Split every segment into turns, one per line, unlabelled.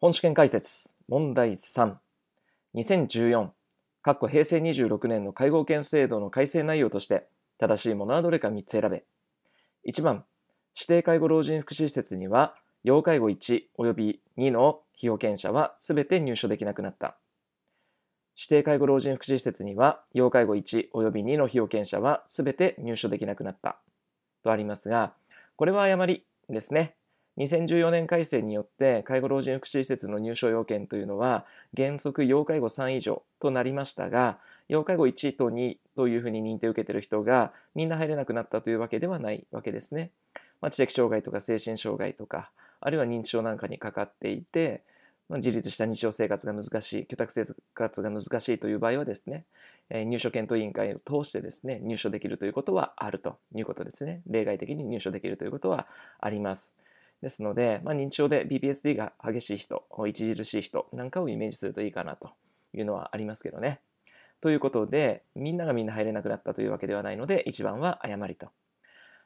本試験解説問題3 2014かっこ平成26年の介護保険制度の改正内容として正しいものはどれか3つ選べ1番指定介護老人福祉施設には要介護1及び2の被保険者は全て入所できなくなった指定介護老人福祉施設には要介護1及び2の被保険者は全て入所できなくなったとありますがこれは誤りですね2014年改正によって介護老人福祉施設の入所要件というのは原則要介護3以上となりましたが要介護1と2というふうに認定を受けている人がみんな入れなくなったというわけではないわけですね。まあ、知的障害とか精神障害とかあるいは認知症なんかにかかっていて、まあ、自立した日常生活が難しい居宅生活が難しいという場合はですね、えー、入所検討委員会を通してですね入所できるということはあるということですね例外的に入所できるということはあります。ですので、まあ、認知症で BPSD が激しい人、著しい人なんかをイメージするといいかなというのはありますけどね。ということで、みんながみんな入れなくなったというわけではないので、1番は誤りと。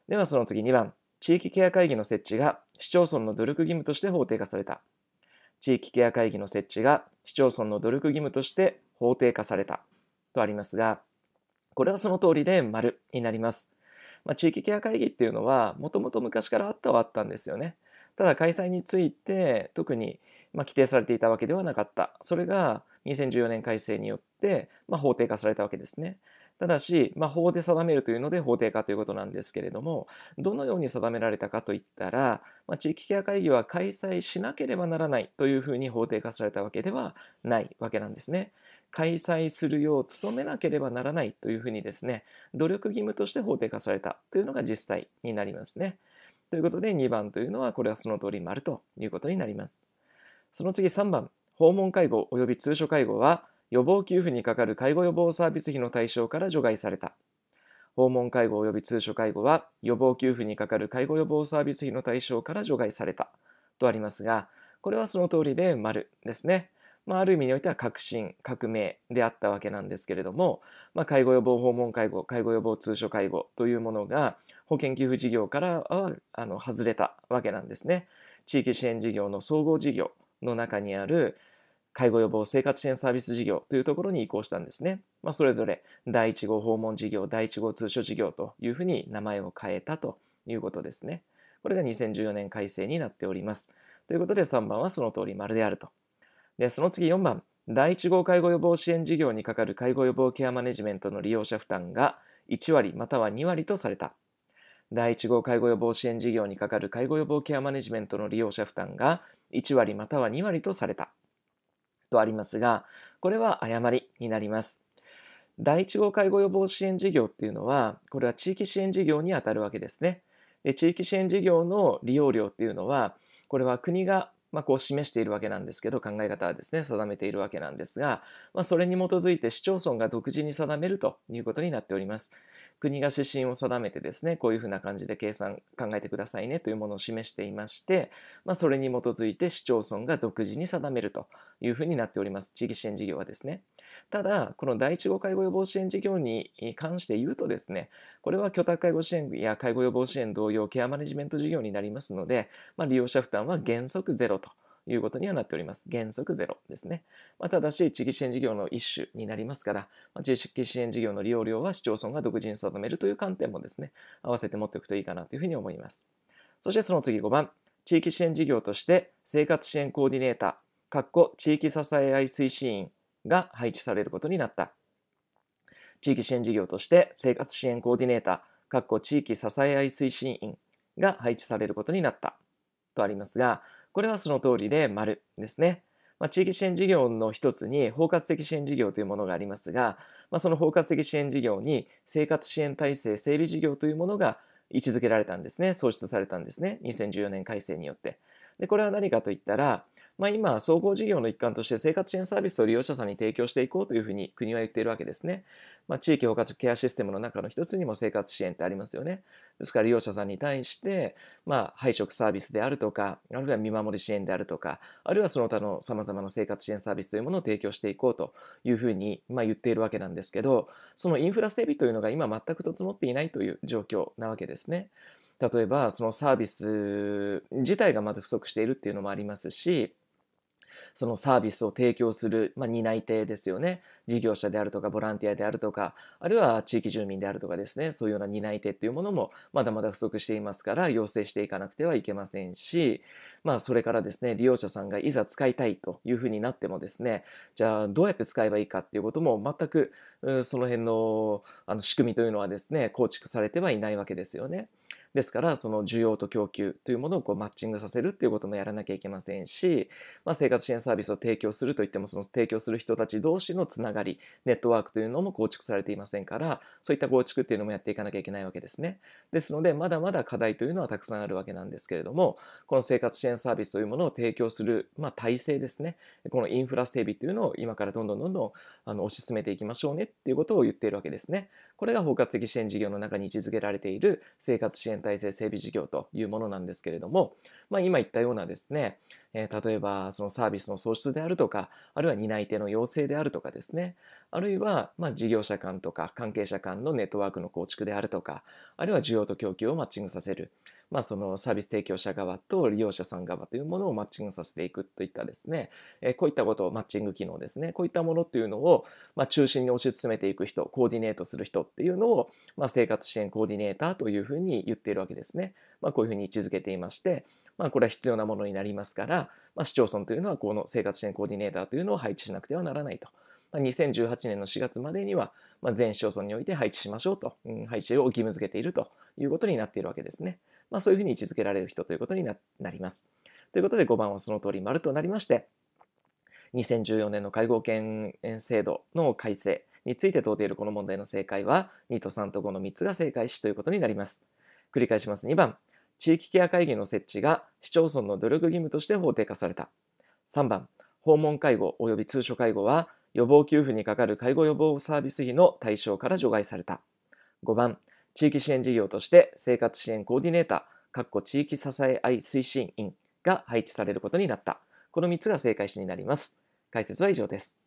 ではその次2番、地域ケア会議の設置が市町村の努力義務として法定化された。地域ケア会議の設置が市町村の努力義務として法定化された。とありますが、これはその通りで丸になります。まあ、地域ケア会議っていうのは、もともと昔からあったはあったんですよね。ただ開催について特に、ま規定されていたわけではなかった。それが2014年改正によって、ま法定化されたわけですね。ただし、まあ、法で定めるというので法定化ということなんですけれども、どのように定められたかといったら、まあ、地域ケア会議は開催しなければならないというふうに法定化されたわけではないわけなんですね。開催するよう努めなければならないというふうにですね、努力義務として法定化されたというのが実際になりますね。ということで2番というのはこれはその通り丸ということになります。その次3番、訪問介護及び通所介護は予防給付にかかる介護予防サービス費の対象から除外された。訪問介護及び通所介護は予防給付にかかる介護予防サービス費の対象から除外されたとありますが、これはその通りで丸ですね。まあ、ある意味においては革新革命であったわけなんですけれども、まあ、介護予防訪問介護介護予防通所介護というものが保険給付事業からはあの外れたわけなんですね。地域支援事業の総合事業の中にある介護予防生活支援サービス事業というところに移行したんですね。まあ、それぞれ第1号訪問事業、第1号通所事業というふうに名前を変えたということですね。これが2014年改正になっております。ということで3番はその通り丸であるとで、その次4番、第1号介護予防支援事業にかかる介護予防ケアマネジメントの利用者負担が1割または2割とされた。第1号介護予防支援事業にかかる介護予防ケアマネジメントの利用者負担が1割または2割とされた。とありますが、これは誤りになります。第1号介護予防支援事業っていうのは、これは地域支援事業にあたるわけですね。で地域支援事業の利用料っていうのは、これは国がまあ、こう示しているわけなんですけど、考え方はですね、定めているわけなんですが、まあ、それに基づいて市町村が独自に定めるということになっております。国が指針を定めてですね、こういうふうな感じで計算考えてくださいねというものを示していまして、まあ、それに基づいて市町村が独自に定めるというふうになっております。地域支援事業はですね。ただ、この第1号介護予防支援事業に関して言うとですね、これは居宅介護支援や介護予防支援同様ケアマネジメント事業になりますので、まあ、利用者負担は原則ゼロということにはなっております。原則ゼロですね。まあ、ただし、地域支援事業の一種になりますから、まあ、地域支援事業の利用料は市町村が独自に定めるという観点もですね、合わせて持っておくといいかなというふうに思います。そしてその次5番、地域支援事業として生活支援コーディネーター、地域支え合い推進員が配置されることになった。地域支援事業として生活支援コーディネーター、地域支え合い推進員が配置されることになった。とありますが、これはその通りで丸ですね。まあ、地域支援事業の一つに包括的支援事業というものがありますが、まあ、その包括的支援事業に生活支援体制整備事業というものが位置づけられたんですね創出されたんですね2014年改正によって。で、これは何かといったら、まあ、今、総合事業の一環として生活支援サービスを利用者さんに提供していこうというふうに国は言っているわけですね。まあ、地域包括ケアシステムの中の一つにも生活支援ってありますよね。ですから利用者さんに対して、まあ、配食サービスであるとか、あるいは見守り支援であるとか、あるいはその他の様々な生活支援サービスというものを提供していこうというふうに、まあ、言っているわけなんですけど、そのインフラ整備というのが今全く整っていないという状況なわけですね。例えばそのサービス自体がまず不足しているっていうのもありますしそのサービスを提供する、まあ、担い手ですよね事業者であるとかボランティアであるとかあるいは地域住民であるとかですねそういうような担い手っていうものもまだまだ不足していますから要請していかなくてはいけませんし、まあ、それからですね利用者さんがいざ使いたいというふうになってもですねじゃあどうやって使えばいいかっていうことも全くその辺のあの仕組みというのはですね構築されてはいないわけですよね。ですから、その需要と供給というものをこうマッチングさせるっていうこともやらなきゃいけませんし、まあ、生活支援サービスを提供するといっても、その提供する人たち同士のつながり、ネットワークというのも構築されていませんから、そういった構築っていうのもやっていかなきゃいけないわけですね。ですので、まだまだ課題というのはたくさんあるわけなんですけれども、この生活支援サービスというものを提供する、まあ、体制ですね、このインフラ整備というのを今からどんどんどんどんあの推し進めていきましょうねっていうことを言っているわけですね。これが包括的支援事業の中に位置づけられている生活支援体制整備事業というものなんですけれども、まあ、今言ったようなですねえー、例えばそのサービスの創出であるとかあるいは担い手の要請であるとかですねあるいはま事業者間とか関係者間のネットワークの構築であるとかあるいは需要と供給をマッチングさせる、まあ、そのサービス提供者側と利用者さん側というものをマッチングさせていくといったですね、えー、こういったことをマッチング機能ですねこういったものっていうのを、ま中心に推し進めていく人コーディネートする人っていうのを、ま生活支援コーディネーターというふうに言っているわけですね、まあ、こういうふうに位置づけていましてまあ、これは必要なものになりますから、まあ、市町村というのはこの生活支援コーディネーターというのを配置しなくてはならないと。まあ、2018年の4月までには、まあ、全市町村において配置しましょうと、うん、配置を義務付けているということになっているわけですね。まあ、そういうふうに位置づけられる人ということになります。ということで5番はその通り丸となりまして、2014年の介護保険制度の改正について問うているこの問題の正解は2と3と5の3つが正解しということになります。繰り返します。2番、地域ケア会議の設置が市町村の努力義務として法定化された。3番、訪問介護及び通所介護は予防給付にかかる介護予防サービス費の対象から除外された。5番、地域支援事業として生活支援コーディネーター、地域支え合い推進員が配置されることになった。この3つが正解詞になります。解説は以上です。